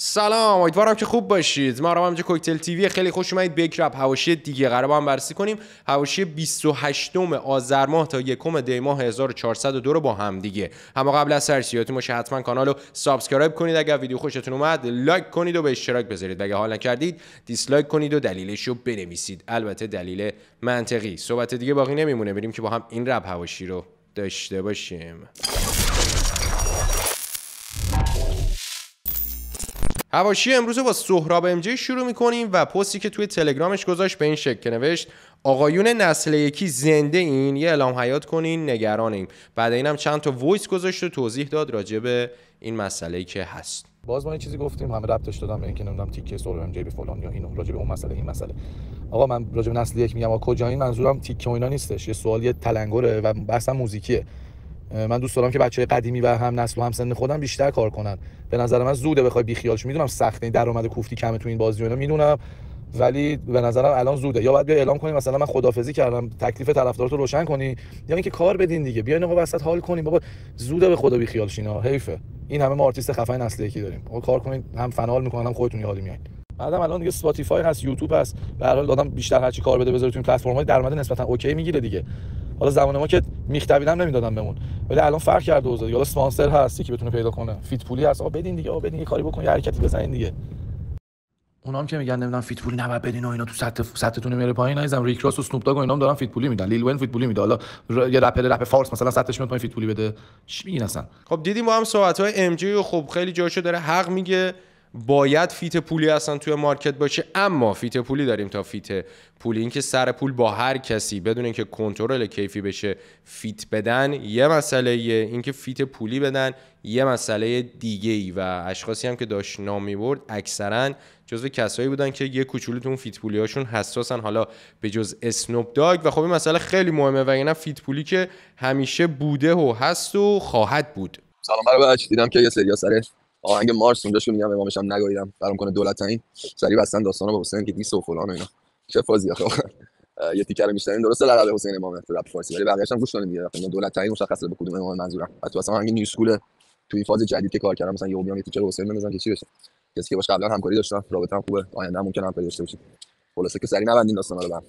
سلام امیدوارم که خوب باشید ما رو همینجا کوکتل تیوی خیلی خوش اومدید به رپ حواشی دیگه قرار با هم بررسی کنیم حواشی 28 آذر ماه تا یکم دی ماه 1402 رو با هم دیگه اما قبل از سرسیاتون باشه حتما کانال رو سابسکرایب کنید اگر ویدیو خوشتون اومد لایک کنید و به اشتراک بذارید اگه حال نکردید دیسلایک کنید و دلیلش رو بنویسید البته دلیل منطقی صحبت دیگه باقی نمیمونه بریم که با هم این رپ حواشی رو داشته باشیم هواشی امروز با سهراب امجی شروع میکنیم و پستی که توی تلگرامش گذاشت به این شکل نوشت آقایون نسل یکی زنده این یه اعلام حیات کنین نگرانیم بعد اینم چند تا وایس گذاشت و توضیح داد راجع به این مسئله که هست باز ما این چیزی گفتیم همه ربطش دادم به اینکه نمیدونم تیکه سهراب ام به فلان یا اینو راجع به اون مسئله این مسئله آقا من راجع به نسل یک میگم آقا کجا این منظورم تیکه و اینا نیستش یه سوال یه تلنگره و بحثم موزیکیه من دوست دارم که بچه قدیمی و هم نسل و هم سن خودم بیشتر کار کنن به نظر من زوده بخوای خیالش میدونم سخته درآمد کوفتی کمه تو این بازی اینا میدونم ولی به نظرم الان زوده یا باید بیا اعلام کنیم مثلا من خدافزی کردم تکلیف طرفدارات رو روشن کنی یا یعنی اینکه کار بدین دیگه بیاین آقا وسط حال کنیم بابا زوده به خدا خیالش اینا حیفه این همه ما آرتیست خفن نسل یکی داریم او کار کنین هم فنال میکنن هم خودتون یادی حالی بعدم الان دیگه اسپاتیفای هست یوتیوب هست به هر حال دادم بیشتر هرچی کار بده بذاره تو این های درآمد نسبتا اوکی میگیره دیگه حالا زمان ما که میختویدم هم نمیدادن بهمون ولی الان فرق کرده اوضاع حالا اسپانسر هست که بتونه پیدا کنه فیت پولی هست آقا بدین دیگه آقا بدین یه کاری بکن یه حرکتی بزنین دیگه اونام که میگن نمیدونم فیت پولی نباید بدین و اینا تو سطح سطحتون میره پایین نیزم ریکراس و سنوپ داگ و اینام دارن فیت پولی میدن لیل ون فیت پولی میده حالا یه رپر رپ فارس مثلا سطحش میاد پایین فیت پولی بده چی میگین اصلا خب دیدیم با هم صحبت های ام جی خب خیلی جاشو داره حق میگه باید فیت پولی اصلا توی مارکت باشه اما فیت پولی داریم تا فیت پولی اینکه سر پول با هر کسی بدون اینکه کنترل کیفی بشه فیت بدن یه مسئله اینکه فیت پولی بدن یه مسئله دیگه ای و اشخاصی هم که داشت نام برد اکثرا جزو کسایی بودن که یه کوچولو تو فیت پولی هاشون حساسن حالا به جز اسنوب داگ و خب این مسئله خیلی مهمه و اینا فیت پولی که همیشه بوده و هست و خواهد بود سلام برای دیدم که یه سری سرش آهنگ مارس اونجا شو میگم امامش هم نگاییدم برام کنه دولت این سری بستن داستانا با حسین که دیس و فلان و اینا چه فازی آخه یه تیکر میشتن درسته لقب حسین امام رپ فارسی ولی بقیه‌اش هم گوش کنید یعنی اینا دولت تعیین مشخص به کدوم امام منظورم تو اصلا آهنگ نیو اسکول تو این فاز جدید که کار کردم مثلا یهو بیام یه تیکر حسین بنزنم که چی بشه کسی که باش قبلا همکاری داشتم رابطه‌ام خوبه آینده هم ممکنه هم داشته بشه خلاصه که سری نبندین داستانا رو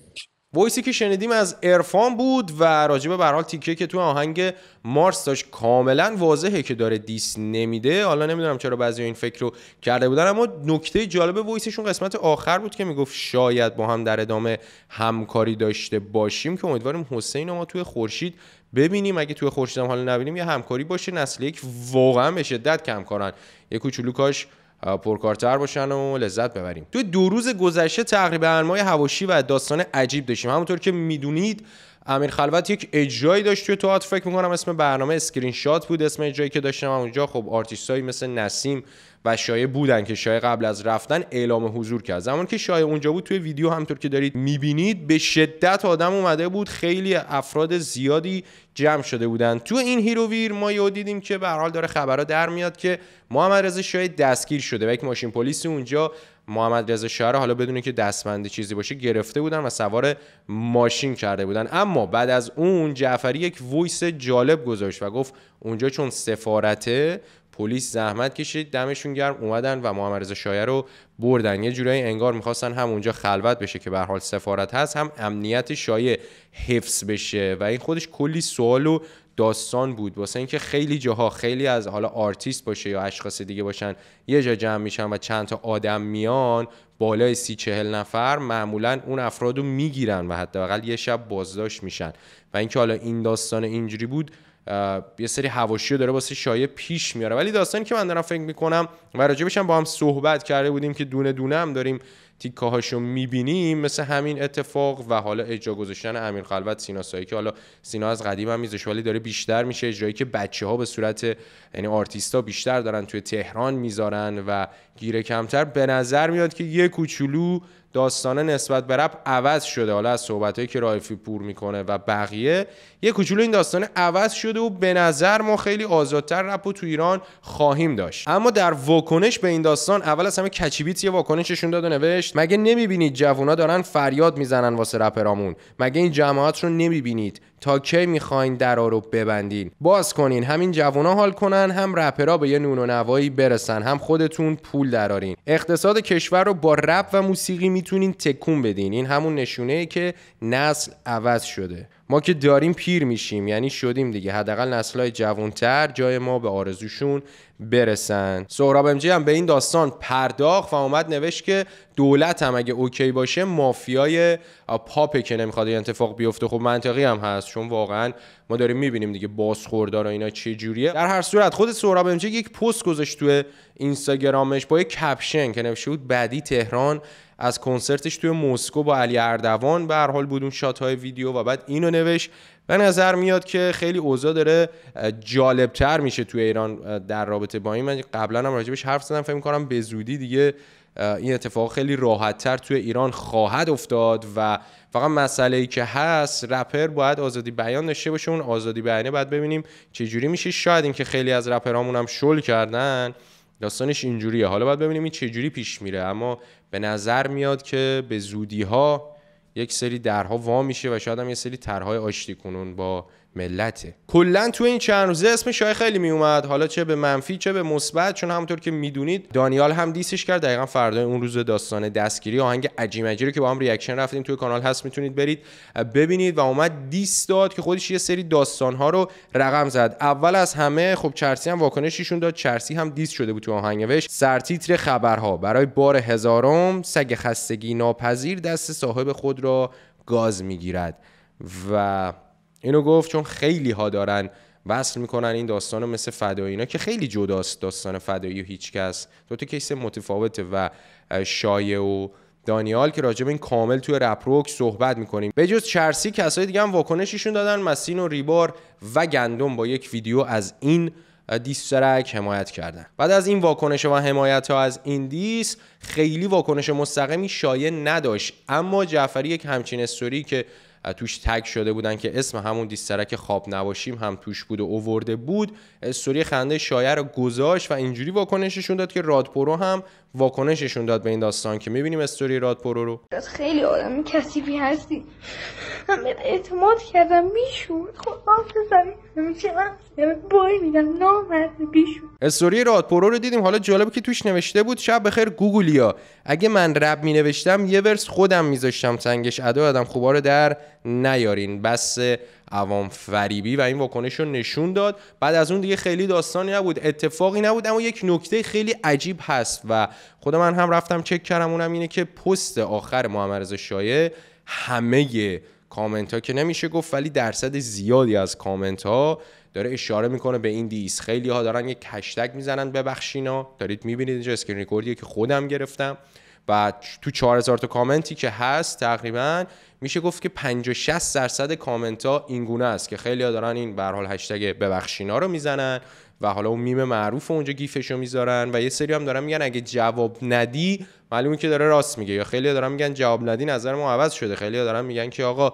ویسی که شنیدیم از ارفان بود و راجبه به حال تیکه که تو آهنگ مارس داشت کاملا واضحه که داره دیس نمیده حالا نمیدونم چرا بعضی این فکر رو کرده بودن اما نکته جالب ویسشون قسمت آخر بود که میگفت شاید با هم در ادامه همکاری داشته باشیم که امیدواریم حسین ما توی خورشید ببینیم اگه توی هم حالا نبینیم یه همکاری باشه نسل یک واقعا به شدت کم کارن یه کوچولو کاش پرکارتر باشن و لذت ببریم توی دو روز گذشته تقریبا ما هواشی و داستان عجیب داشتیم همونطور که میدونید امیر خلوت یک اجرایی داشت توی تئاتر فکر میکنم اسم برنامه اسکرین شات بود اسم اجرایی که داشتم اونجا خب آرتیستایی مثل نسیم و بودن که شایع قبل از رفتن اعلام حضور کرد زمانی که شاید اونجا بود توی ویدیو همطور که دارید میبینید به شدت آدم اومده بود خیلی افراد زیادی جمع شده بودن تو این هیروویر ما یهو دیدیم که به حال داره خبرها در میاد که محمد رضا شاه دستگیر شده و یک ماشین پلیسی اونجا محمد رضا شاه حالا بدون که دستبند چیزی باشه گرفته بودن و سوار ماشین کرده بودن اما بعد از اون جعفری یک وایس جالب گذاشت و گفت اونجا چون سفارته پلیس زحمت کشید دمشون گرم اومدن و محمد رضا شایعه رو بردن یه جورایی انگار میخواستن هم اونجا خلوت بشه که به حال سفارت هست هم امنیت شایه حفظ بشه و این خودش کلی سوال و داستان بود واسه اینکه خیلی جاها خیلی از حالا آرتیست باشه یا اشخاص دیگه باشن یه جا جمع میشن و چند تا آدم میان بالای سی چهل نفر معمولا اون افرادو رو میگیرن و حداقل یه شب بازداشت میشن و اینکه حالا این داستان اینجوری بود یه سری رو داره واسه شایع پیش میاره ولی داستانی که من دارم فکر میکنم و راجبش هم با هم صحبت کرده بودیم که دونه دونه هم داریم تیکه هاشو میبینیم مثل همین اتفاق و حالا اجرا گذاشتن امیر خلوت سینا سایی که حالا سینا از قدیم هم میزش ولی داره بیشتر میشه اجرایی که بچه ها به صورت یعنی آرتیستا بیشتر دارن توی تهران میذارن و گیره کمتر به نظر میاد که یه کوچولو داستانه نسبت به رپ عوض شده حالا از صحبتهایی که رایفی پور میکنه و بقیه یه کوچولو این داستانه عوض شده و به نظر ما خیلی آزادتر رپ و تو ایران خواهیم داشت اما در واکنش به این داستان اول از همه کچیبیت یه واکنششون داد و نوشت مگه نمیبینید جوونا دارن فریاد میزنن واسه رپرامون مگه این جماعت رو نمیبینید تا کی میخواین درا رو ببندین باز کنین همین جوونا حال کنن هم رپرا به یه نون و نوایی برسن هم خودتون پول درارین اقتصاد کشور رو با رپ و موسیقی میتونین تکون بدین این همون نشونه ای که نسل عوض شده ما که داریم پیر میشیم یعنی شدیم دیگه حداقل نسلهای جوانتر جای ما به آرزوشون برسن سهراب امجی هم به این داستان پرداخت و اومد نوشت که دولت هم اگه اوکی باشه مافیای پاپه که نمیخواد این اتفاق بیفته خب منطقی هم هست چون واقعا ما داریم میبینیم دیگه بازخوردار اینا چه جوریه در هر صورت خود سهراب امجی یک پست گذاشت توی اینستاگرامش با یک کپشن که نوشته بود بعدی تهران از کنسرتش توی مسکو با علی اردوان به هر حال بود اون شات های ویدیو و بعد اینو نوشت به نظر میاد که خیلی اوضاع داره جالبتر میشه توی ایران در رابطه با این من قبلا هم راجبش حرف زدم فکر کنم به زودی دیگه این اتفاق خیلی راحت تر توی ایران خواهد افتاد و فقط مسئله ای که هست رپر باید آزادی بیان داشته باشه اون آزادی بیانه باید ببینیم چه جوری میشه شاید اینکه خیلی از رپرامون هم شل کردن داستانش اینجوریه حالا باید ببینیم این چه جوری پیش میره اما به نظر میاد که به زودی ها یک سری درها وا میشه و شاید هم یه سری طرحهای آشتی کنون با ملته کلا تو این چند روزه اسم شای خیلی میومد حالا چه به منفی چه به مثبت چون همونطور که میدونید دانیال هم دیسش کرد دقیقا فردا اون روز داستان دستگیری آهنگ عجیم عجیری که با هم ریاکشن رفتیم توی کانال هست میتونید برید ببینید و اومد دیس داد که خودش یه سری داستان ها رو رقم زد اول از همه خب چرسی هم واکنششون داد چرسی هم دیس شده بود تو آهنگش سرتیتر خبرها برای بار هزارم سگ خستگی ناپذیر دست صاحب خود را گاز میگیرد و اینو گفت چون خیلی ها دارن وصل میکنن این داستان مثل فدایی اینا که خیلی جداست داستان فدایی و هیچکس دو تا کیس متفاوته و شایع و دانیال که راجب این کامل توی رپروک صحبت میکنیم به جز چرسی کسای دیگه هم واکنششون دادن مسین و ریبار و گندم با یک ویدیو از این دیسترک حمایت کردن بعد از این واکنش و حمایت ها از این دیس خیلی واکنش مستقیمی شایع نداشت اما جعفری یک همچین استوری که توش تگ شده بودن که اسم همون دیسترک خواب نباشیم هم توش بود و اوورده بود استوری خنده شایع رو گذاشت و اینجوری واکنششون داد که رادپرو هم واکنششون داد به این داستان که میبینیم استوری رادپرو رو خیلی آدم کسیبی هستی اعتماد کردم میشور خب استوری رادپرو رو دیدیم حالا جالب که توش نوشته بود شب بخیر گوگلیا اگه من رب می نوشتم یه ورس خودم میذاشتم سنگش ادا آدم خوبا رو در نیارین بس عوام فریبی و این واکنش رو نشون داد بعد از اون دیگه خیلی داستانی نبود اتفاقی نبود اما یک نکته خیلی عجیب هست و خود من هم رفتم چک کردم اونم اینه که پست آخر محمد شایه همه کامنت ها که نمیشه گفت ولی درصد زیادی از کامنت ها داره اشاره میکنه به این دیس خیلی ها دارن یک کشتک میزنن ببخشینا دارید میبینید اینجا اسکرین که خودم گرفتم و تو 4000 تا کامنتی که هست تقریبا میشه گفت که 50 60 درصد کامنت ها این گونه است که خیلی‌ها دارن این به حال هشتگ ببخشینا رو میزنن و حالا اون میم معروف اونجا گیفشو میذارن و یه سری هم دارن میگن اگه جواب ندی معلومه که داره راست میگه یا خیلی دارن میگن جواب ندی نظر ما عوض شده خیلی دارن میگن که آقا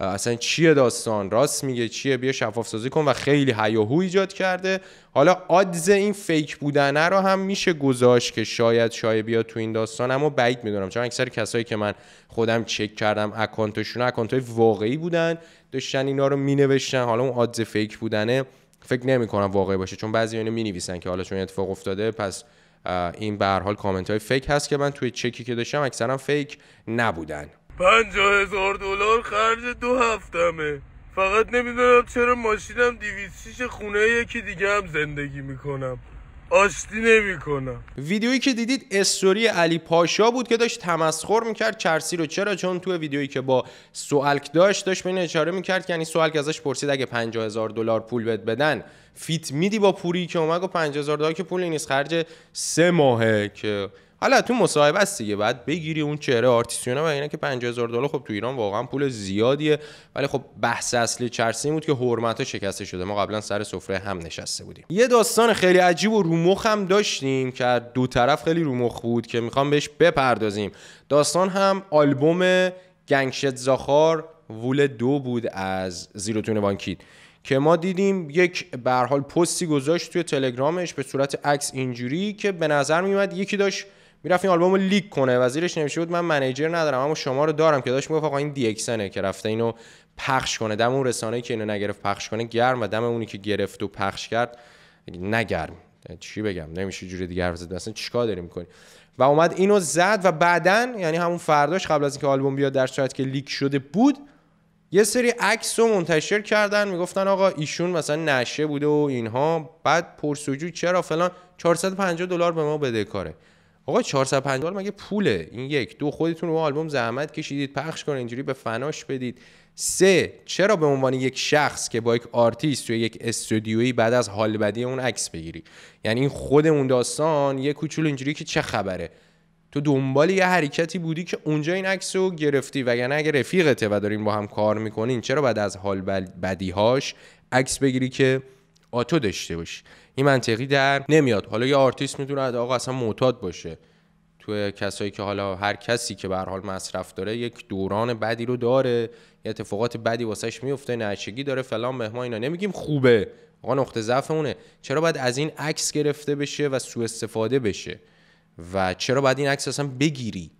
اصلا چیه داستان راست میگه چیه بیا شفاف سازی کن و خیلی هیاهو ایجاد کرده حالا آدز این فیک بودنه رو هم میشه گذاشت که شاید شاید بیا تو این داستان اما بعید میدونم چون اکثر کسایی که من خودم چک کردم اکانتشون اکانت های واقعی بودن داشتن اینا رو مینوشتن حالا اون آدز فیک بودنه فکر نمیکنم واقعی باشه چون بعضی اینو مینویسن که حالا چون اتفاق افتاده پس این به هر حال کامنت های فیک هست که من توی چکی که داشتم اکثرا فیک نبودن پنجا هزار دلار خرج دو هفتمه فقط نمیدونم چرا ماشینم دیویسیش خونه یکی دیگه هم زندگی میکنم آشتی نمیکنم ویدیویی که دیدید استوری علی پاشا بود که داشت تمسخر میکرد چرسی رو چرا چون تو ویدیویی که با سوالک داشت داشت به این اشاره میکرد یعنی سوالک ازش پرسید اگه هزار دلار پول بد بدن فیت میدی با پوری که اومد گفت 50000 دلار که پول نیست خرج سه ماهه که حالا تو مصاحبه است دیگه بعد بگیری اون چهره آرتیسیونا و اینا که 50000 دلار خب تو ایران واقعا پول زیادیه ولی خب بحث اصلی چرسی بود که حرمت‌ها شکسته شده ما قبلا سر سفره هم نشسته بودیم یه داستان خیلی عجیب و رومخ هم داشتیم که دو طرف خیلی رومخ بود که میخوام بهش بپردازیم داستان هم آلبوم گنگشت زاخار وول دو بود از زیروتون وانکید که ما دیدیم یک به حال پستی گذاشت توی تلگرامش به صورت عکس اینجوری که به نظر میومد یکی داشت میرفت این آلبومو لیک کنه وزیرش نمیشه بود من منیجر ندارم اما شما رو دارم که داشت میگفت آقا این دی اکسنه که رفته اینو پخش کنه دم اون رسانه که اینو نگرفت پخش کنه گرم و دم اونی که گرفت و پخش کرد نگرم چی بگم نمیشه جوری دیگر حرف اصلا چیکار داری میکنی و اومد اینو زد و بعدن یعنی همون فرداش قبل از اینکه آلبوم بیاد در صورت که لیک شده بود یه سری عکس رو منتشر کردن میگفتن آقا ایشون مثلا نشه بوده و اینها بعد پرسجو چرا فلان 450 دلار به ما بده کاره آقا 450 دلار مگه پوله این یک دو خودتون رو آلبوم زحمت کشیدید پخش کنه اینجوری به فناش بدید سه چرا به عنوان یک شخص که با یک آرتیست توی یک استودیویی بعد از حال بدی اون عکس بگیری یعنی این خود اون داستان یه کوچولو اینجوری که چه خبره تو دنبال یه حرکتی بودی که اونجا این عکس رو گرفتی وگرنه اگه رفیقته و دارین با هم کار میکنین چرا بعد از حال بدیهاش عکس بگیری که آتو داشته باشی این منطقی در نمیاد حالا یه آرتیست میدوند آقا اصلا معتاد باشه تو کسایی که حالا هر کسی که به حال مصرف داره یک دوران بدی رو داره یه اتفاقات بدی واسش میفته نشگی داره فلان مهمان اینا نمیگیم خوبه آقا نقطه ضعفمونه چرا باید از این عکس گرفته بشه و سوء استفاده بشه و چرا باید این عکس اصلا بگیری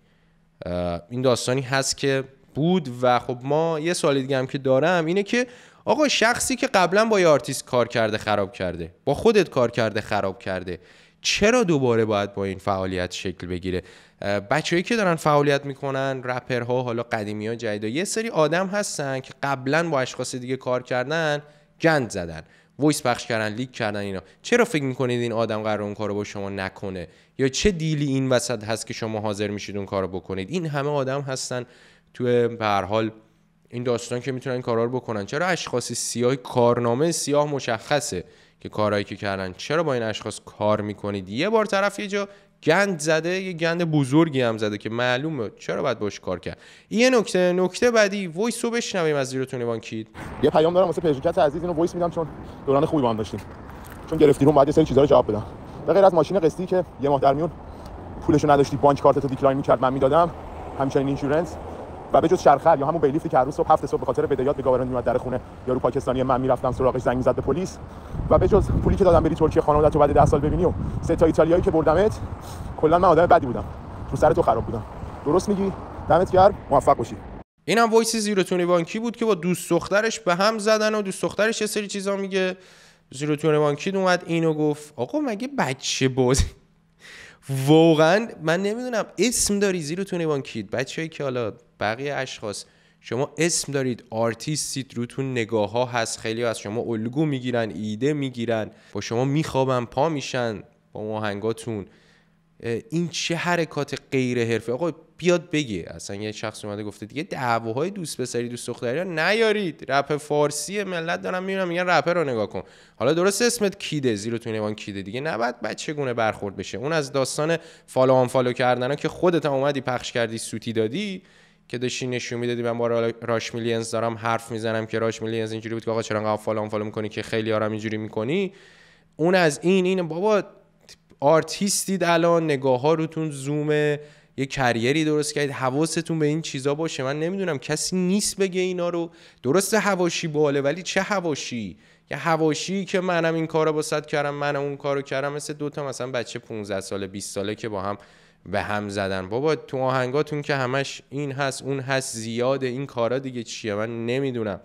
این داستانی هست که بود و خب ما یه سوال دیگه هم که دارم اینه که آقا شخصی که قبلا با یه آرتیست کار کرده خراب کرده با خودت کار کرده خراب کرده چرا دوباره باید با این فعالیت شکل بگیره بچههایی که دارن فعالیت میکنن رپرها حالا قدیمی ها جدید یه سری آدم هستن که قبلا با اشخاص دیگه کار کردن گند زدن وایس پخش کردن لیک کردن اینا چرا فکر میکنید این آدم قرار اون کارو با شما نکنه یا چه دیلی این وسط هست که شما حاضر میشید اون کارو بکنید این همه آدم هستن تو به هر حال این داستان که میتونن کارا رو بکنن چرا اشخاص سیاه کارنامه سیاه مشخصه که کارهایی که کردن چرا با این اشخاص کار میکنید یه بار طرف یه جا گند زده یه گند بزرگی هم زده که معلومه چرا باید باش کار کرد یه نکته نکته بعدی وایس رو بشنویم از زیرتون وان کید یه پیام دارم واسه پیژوکت عزیز اینو وایس میدم چون دوران خوبی با هم داشتیم چون گرفتی رو بعد یه سری چیزا رو جواب بدم به غیر از ماشین قسطی که یه ماه در میون پولشو نداشتی بانک کارتتو دیکلاین میکرد من میدادم همچنین اینشورنس و به جز شرخر یا همون بیلیفتی که هر روز صبح هفت صبح به خاطر بدهیات به میومد در خونه یارو پاکستانی من میرفتم سراغش زنگ میزد به پلیس و به جز پولی که دادم بری ترکیه خانوادت رو بعد 10 سال ببینی و سه تا ایتالیایی که بردمت کلا من آدم بدی بودم تو سر تو خراب بودم درست میگی دمت گرم موفق باشی اینم وایس زیرو بانکی بود که با دوست دخترش به هم زدن و دوست دخترش یه سری چیزا میگه زیروتونی بانکی اومد اینو گفت آقا مگه بچه بازی واقعا من نمیدونم اسم داری زیر تو کید بچه‌ای که حالا بقیه اشخاص شما اسم دارید آرتیستید روتون نگاه ها هست خیلی از شما الگو میگیرن ایده میگیرن با شما میخوابن پا میشن با موهنگاتون این چه حرکات غیر حرفه آقا بیاد بگه اصلا یه شخص اومده گفته دیگه دعواهای دوست پسری دوست دختری نیارید رپ فارسی ملت دارم میبینم میگن رپر رو نگاه کن حالا درست اسمت کیده زیرو تو نوان کیده دیگه نباید بعد چگونه برخورد بشه اون از داستان فالو آن فالو کردن که خودت هم اومدی پخش کردی سوتی دادی که داشتی نشون میدادی من با راش میلینز دارم حرف میزنم که راش میلینز اینجوری بود که آقا چرا انقدر فالو آن فالو میکنی که خیلی آرام اینجوری میکنی اون از این این بابا آرتیستید الان نگاه ها روتون زومه یه کریری درست کردید حواستون به این چیزا باشه من نمیدونم کسی نیست بگه اینا رو درسته هواشی باله ولی چه هواشی یه هواشی که منم این کارو باسد کردم منم اون کارو کردم مثل دوتا مثلا بچه 15 ساله 20 ساله که با هم به هم زدن بابا تو آهنگاتون که همش این هست اون هست زیاده این کارا دیگه چیه من نمیدونم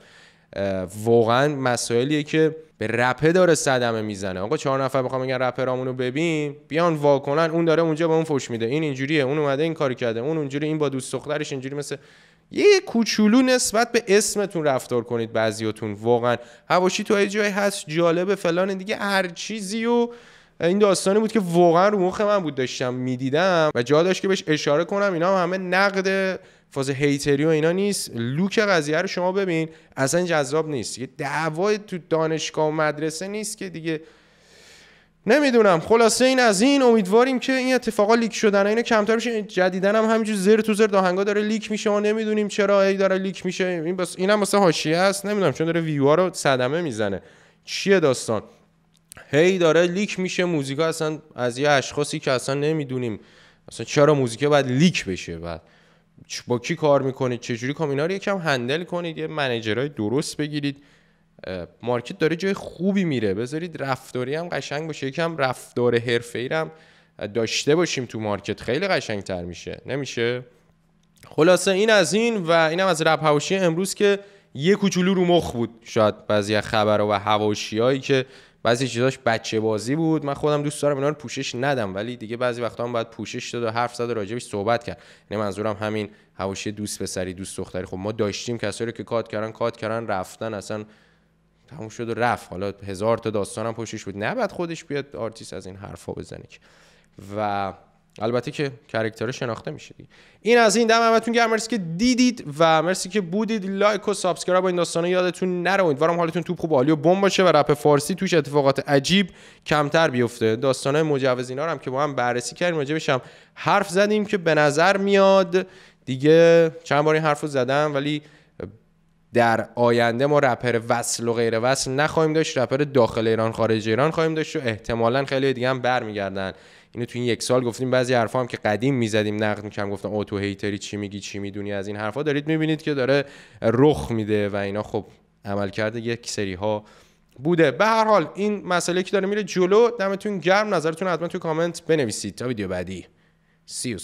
واقعا مسائلیه که به رپه داره صدمه میزنه آقا چهار نفر بخوام بگن رپرامون رو ببین بیان واکنن اون داره اونجا به اون فوش میده این اینجوریه اون اومده این کاری کرده اون اونجوری این با دوست دخترش اینجوری مثل یه کوچولو نسبت به اسمتون رفتار کنید بعضیاتون واقعا هواشی تو جای هست جالب فلان دیگه هر چیزی و این داستانی بود که واقعا رو مخ من بود داشتم میدیدم و جا داشت که بهش اشاره کنم اینا هم همه نقد فاز هیتری و اینا نیست لوک قضیه رو شما ببین اصلا جذاب نیست یه دعوای تو دانشگاه و مدرسه نیست که دیگه نمیدونم خلاصه این از این امیدواریم که این اتفاقا لیک شدن اینا کمتر بشه جدیدن هم همینجور زر تو زر داهنگا داره لیک میشه و نمیدونیم چرا ای داره لیک میشه این بس اینم واسه حاشیه است نمیدونم چون داره ویوا رو صدمه میزنه چیه داستان هی داره لیک میشه موزیکا اصلا از یه اشخاصی که اصلا نمیدونیم اصلا چرا موزیک باید لیک بشه بعد با کی کار میکنید چجوری کام اینا رو یکم هندل کنید یه منیجرای درست بگیرید مارکت داره جای خوبی میره بذارید رفتاری هم قشنگ باشه یکم رفتار حرفه‌ای هم داشته باشیم تو مارکت خیلی قشنگ تر میشه نمیشه خلاصه این از این و اینم از رپ امروز که یه کوچولو رو مخ بود شاید بعضی خبر و هایی که بعضی چیزاش بچه بازی بود من خودم دوست دارم اینا رو پوشش ندم ولی دیگه بعضی وقتا هم باید پوشش داد و حرف زد و راجبش صحبت کرد یعنی منظورم همین حواشی دوست پسری دوست دختری خب ما داشتیم کسایی رو که کات کردن کات کردن رفتن اصلا تموم شد و رفت حالا هزار تا داستانم پوشش بود نه بعد خودش بیاد آرتیست از این حرفا بزنه و البته که کرکتر شناخته میشه این از این دم همتون گرم مرسی که دیدید و مرسی که بودید لایک و سابسکرایب با این داستانه یادتون نره امیدوارم حالتون توپ خوب عالی و بم باشه و رپ فارسی توش اتفاقات عجیب کمتر بیفته داستانه مجوز اینا هم که با هم بررسی کردیم راجع هم حرف زدیم که به نظر میاد دیگه چند بار این حرف رو زدم ولی در آینده ما رپر وصل و غیر وصل نخواهیم داشت رپر داخل ایران خارج ایران خواهیم داشت و احتمالا خیلی دیگه هم برمیگردن اینو تو این یک سال گفتیم بعضی حرفا هم که قدیم میزدیم نقد میکردم گفتم او تو هیتری چی میگی چی میدونی از این حرفا دارید میبینید که داره رخ میده و اینا خب عمل کرده یک سری ها بوده به هر حال این مسئله که داره میره جلو دمتون گرم نظرتون حتما تو کامنت بنویسید تا ویدیو بعدی سی